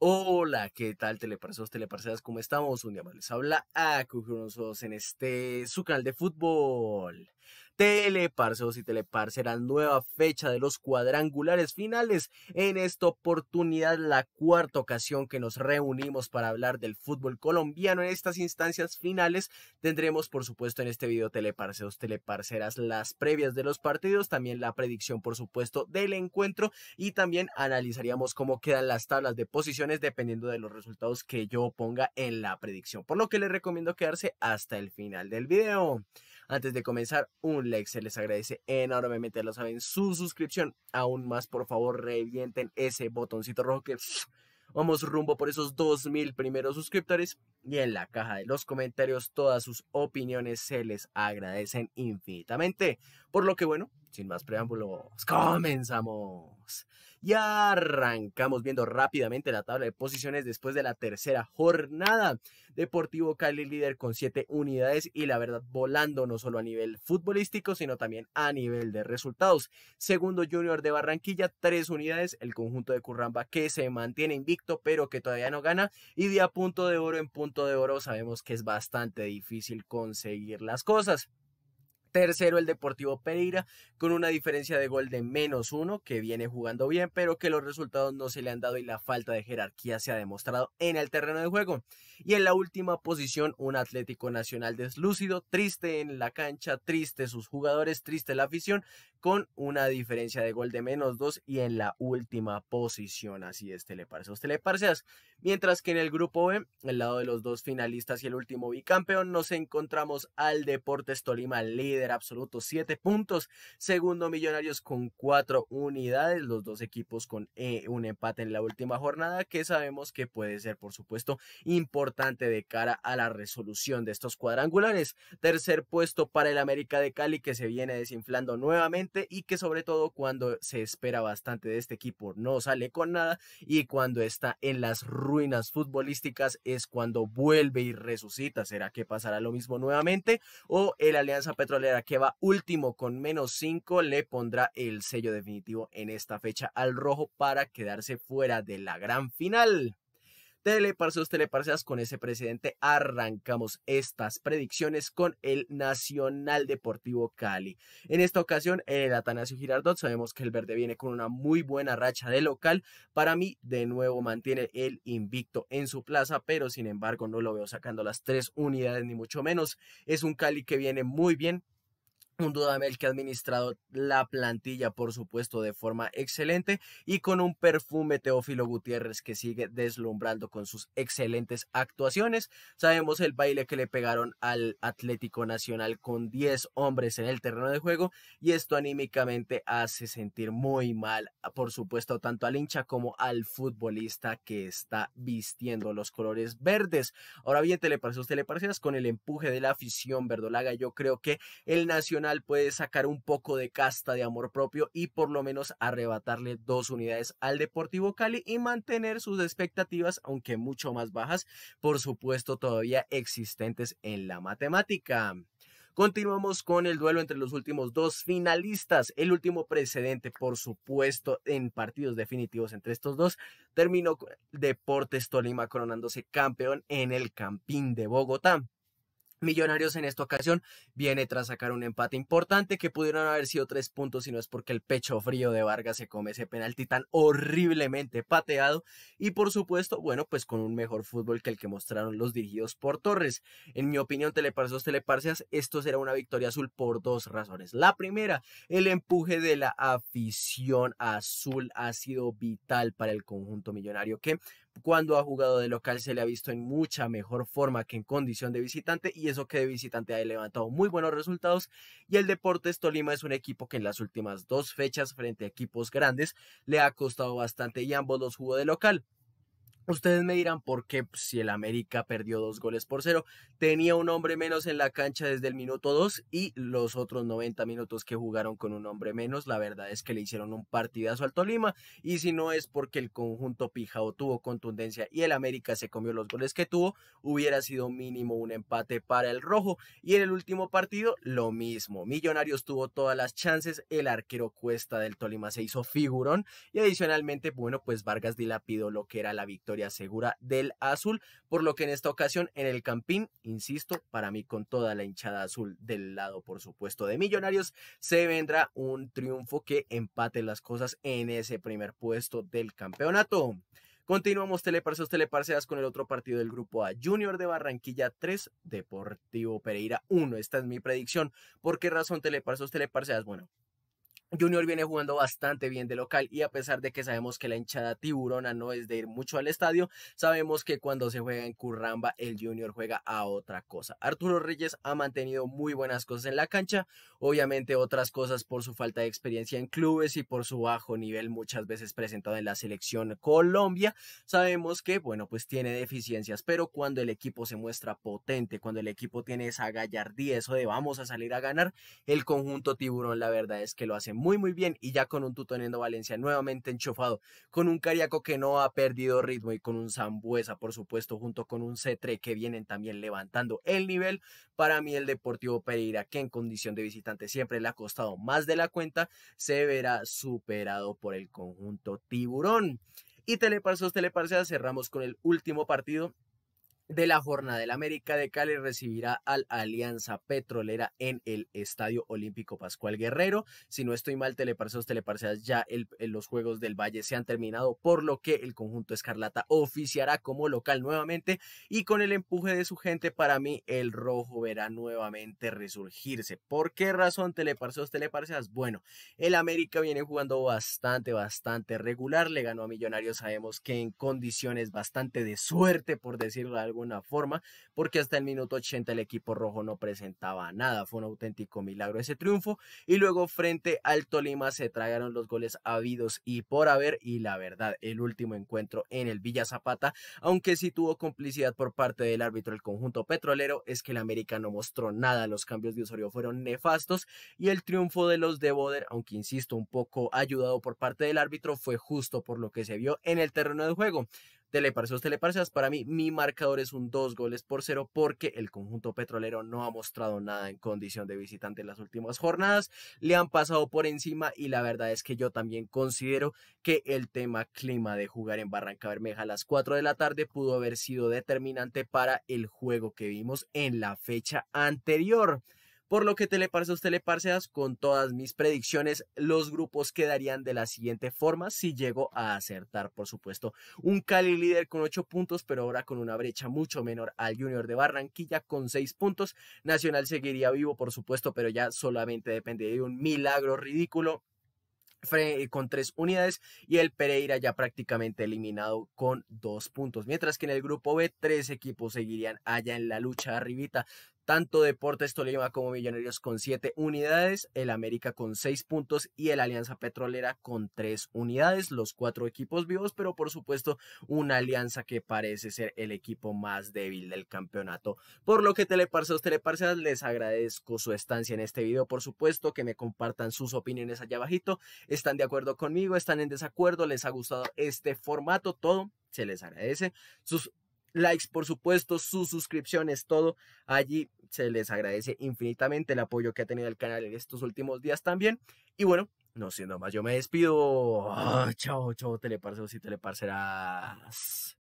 Hola, ¿qué tal teleparceros, teleparceras? ¿Cómo estamos? Un día más les habla a en este su canal de fútbol. Teleparceos y Teleparceras, nueva fecha de los cuadrangulares finales. En esta oportunidad, la cuarta ocasión que nos reunimos para hablar del fútbol colombiano en estas instancias finales, tendremos por supuesto en este video Teleparceros, Teleparceras, las previas de los partidos, también la predicción por supuesto del encuentro y también analizaríamos cómo quedan las tablas de posiciones dependiendo de los resultados que yo ponga en la predicción, por lo que les recomiendo quedarse hasta el final del video. Antes de comenzar, un like se les agradece enormemente, lo saben, su suscripción. Aún más, por favor, revienten ese botoncito rojo que vamos rumbo por esos 2000 primeros suscriptores. Y en la caja de los comentarios, todas sus opiniones se les agradecen infinitamente. Por lo que, bueno, sin más preámbulos, comenzamos. Y arrancamos viendo rápidamente la tabla de posiciones después de la tercera jornada. Deportivo Cali líder con 7 unidades y la verdad volando no solo a nivel futbolístico, sino también a nivel de resultados. Segundo Junior de Barranquilla, 3 unidades. El conjunto de Curramba que se mantiene invicto, pero que todavía no gana. Y de a punto de oro en punto de oro sabemos que es bastante difícil conseguir las cosas. Tercero, el Deportivo Pereira, con una diferencia de gol de menos uno, que viene jugando bien, pero que los resultados no se le han dado y la falta de jerarquía se ha demostrado en el terreno de juego. Y en la última posición, un Atlético Nacional deslúcido, triste en la cancha, triste sus jugadores, triste la afición, con una diferencia de gol de menos dos y en la última posición. Así es, le teleparseas, Mientras que en el grupo B, e, al lado de los dos finalistas y el último bicampeón, nos encontramos al Deportes Tolima, líder líder absoluto, 7 puntos. Segundo, Millonarios con 4 unidades, los dos equipos con eh, un empate en la última jornada, que sabemos que puede ser, por supuesto, importante de cara a la resolución de estos cuadrangulares. Tercer puesto para el América de Cali, que se viene desinflando nuevamente y que sobre todo cuando se espera bastante de este equipo no sale con nada y cuando está en las ruinas futbolísticas es cuando vuelve y resucita. ¿Será que pasará lo mismo nuevamente? O el Alianza Petrolera que va último con menos 5, le pondrá el sello definitivo en esta fecha al rojo para quedarse fuera de la gran final. teleparseos, teleparseas con ese presidente arrancamos estas predicciones con el Nacional Deportivo Cali. En esta ocasión, el Atanasio Girardot, sabemos que el verde viene con una muy buena racha de local. Para mí, de nuevo mantiene el invicto en su plaza, pero sin embargo no lo veo sacando las tres unidades ni mucho menos. Es un Cali que viene muy bien, un Dudamel que ha administrado la plantilla, por supuesto, de forma excelente y con un perfume Teófilo Gutiérrez que sigue deslumbrando con sus excelentes actuaciones. Sabemos el baile que le pegaron al Atlético Nacional con 10 hombres en el terreno de juego y esto anímicamente hace sentir muy mal, por supuesto, tanto al hincha como al futbolista que está vistiendo los colores verdes. Ahora bien, te le con el empuje de la afición verdolaga, yo creo que el Nacional puede sacar un poco de casta de amor propio y por lo menos arrebatarle dos unidades al Deportivo Cali y mantener sus expectativas, aunque mucho más bajas, por supuesto todavía existentes en la matemática. Continuamos con el duelo entre los últimos dos finalistas. El último precedente, por supuesto, en partidos definitivos entre estos dos, terminó Deportes Tolima coronándose campeón en el Campín de Bogotá. Millonarios en esta ocasión viene tras sacar un empate importante que pudieron haber sido tres puntos si no es porque el pecho frío de Vargas se come ese penalti tan horriblemente pateado y por supuesto, bueno, pues con un mejor fútbol que el que mostraron los dirigidos por Torres. En mi opinión, teleparcios, teleparcias, esto será una victoria azul por dos razones. La primera, el empuje de la afición azul ha sido vital para el conjunto millonario que cuando ha jugado de local se le ha visto en mucha mejor forma que en condición de visitante y eso que de visitante ha levantado muy buenos resultados y el Deportes Tolima es un equipo que en las últimas dos fechas frente a equipos grandes le ha costado bastante y ambos los jugó de local. Ustedes me dirán por qué pues, si el América perdió dos goles por cero, tenía un hombre menos en la cancha desde el minuto dos y los otros 90 minutos que jugaron con un hombre menos, la verdad es que le hicieron un partidazo al Tolima y si no es porque el conjunto Pijao tuvo contundencia y el América se comió los goles que tuvo, hubiera sido mínimo un empate para el rojo y en el último partido lo mismo, Millonarios tuvo todas las chances, el arquero Cuesta del Tolima se hizo figurón y adicionalmente, bueno, pues Vargas dilapidó lo que era la victoria asegura segura del azul, por lo que en esta ocasión en el Campín, insisto, para mí con toda la hinchada azul del lado, por supuesto, de Millonarios, se vendrá un triunfo que empate las cosas en ese primer puesto del campeonato. Continuamos teleparseos teleparseas con el otro partido del grupo A. Junior de Barranquilla 3, Deportivo Pereira 1. Esta es mi predicción. ¿Por qué razón teleparseos teleparseas, Bueno, Junior viene jugando bastante bien de local y a pesar de que sabemos que la hinchada tiburona no es de ir mucho al estadio, sabemos que cuando se juega en Curramba el Junior juega a otra cosa. Arturo Reyes ha mantenido muy buenas cosas en la cancha, obviamente otras cosas por su falta de experiencia en clubes y por su bajo nivel muchas veces presentado en la selección Colombia. Sabemos que, bueno, pues tiene deficiencias, pero cuando el equipo se muestra potente, cuando el equipo tiene esa gallardía, eso de vamos a salir a ganar, el conjunto tiburón la verdad es que lo hace muy muy bien y ya con un Tutonendo Valencia nuevamente enchufado, con un Cariaco que no ha perdido ritmo y con un Zambuesa, por supuesto, junto con un C3 que vienen también levantando el nivel. Para mí el Deportivo Pereira, que en condición de visitante siempre le ha costado más de la cuenta, se verá superado por el conjunto tiburón. Y teleparsos, teleparseas, cerramos con el último partido de la jornada. del América de Cali recibirá al Alianza Petrolera en el Estadio Olímpico Pascual Guerrero. Si no estoy mal, Teleparseos Teleparseas, ya eh, los Juegos del Valle se han terminado, por lo que el conjunto Escarlata oficiará como local nuevamente y con el empuje de su gente, para mí, el rojo verá nuevamente resurgirse. ¿Por qué razón, teleparceos, Teleparseas? Bueno, el América viene jugando bastante, bastante regular. Le ganó a Millonarios, sabemos que en condiciones bastante de suerte, por decirlo algo una forma, porque hasta el minuto 80 el equipo rojo no presentaba nada. Fue un auténtico milagro ese triunfo. Y luego frente al Tolima se tragaron los goles habidos y por haber. Y la verdad, el último encuentro en el Villa Zapata, aunque sí tuvo complicidad por parte del árbitro el conjunto petrolero, es que el América no mostró nada. Los cambios de Osorio fueron nefastos y el triunfo de los de Boder, aunque insisto, un poco ayudado por parte del árbitro, fue justo por lo que se vio en el terreno de juego. Teleparseos, teleparceas. Para mí, mi marcador es un dos goles por cero porque el conjunto petrolero no ha mostrado nada en condición de visitante en las últimas jornadas. Le han pasado por encima y la verdad es que yo también considero que el tema clima de jugar en Barranca Bermeja a las 4 de la tarde pudo haber sido determinante para el juego que vimos en la fecha anterior. Por lo que Teleparceos, teleparseas, con todas mis predicciones, los grupos quedarían de la siguiente forma si llego a acertar, por supuesto. Un Cali líder con ocho puntos, pero ahora con una brecha mucho menor al Junior de Barranquilla con seis puntos. Nacional seguiría vivo, por supuesto, pero ya solamente depende de un milagro ridículo con tres unidades y el Pereira ya prácticamente eliminado con dos puntos. Mientras que en el grupo B, tres equipos seguirían allá en la lucha arribita. Tanto Deportes Tolima como Millonarios con 7 unidades, el América con 6 puntos y el Alianza Petrolera con 3 unidades, los cuatro equipos vivos, pero por supuesto una alianza que parece ser el equipo más débil del campeonato. Por lo que teleparceos, teleparseas. les agradezco su estancia en este video, por supuesto que me compartan sus opiniones allá abajito, están de acuerdo conmigo, están en desacuerdo, les ha gustado este formato, todo se les agradece, sus likes por supuesto, sus suscripciones, todo allí se les agradece infinitamente el apoyo que ha tenido el canal en estos últimos días también. Y bueno, no siendo más, yo me despido. chao, chao, teleparceros y teleparceras.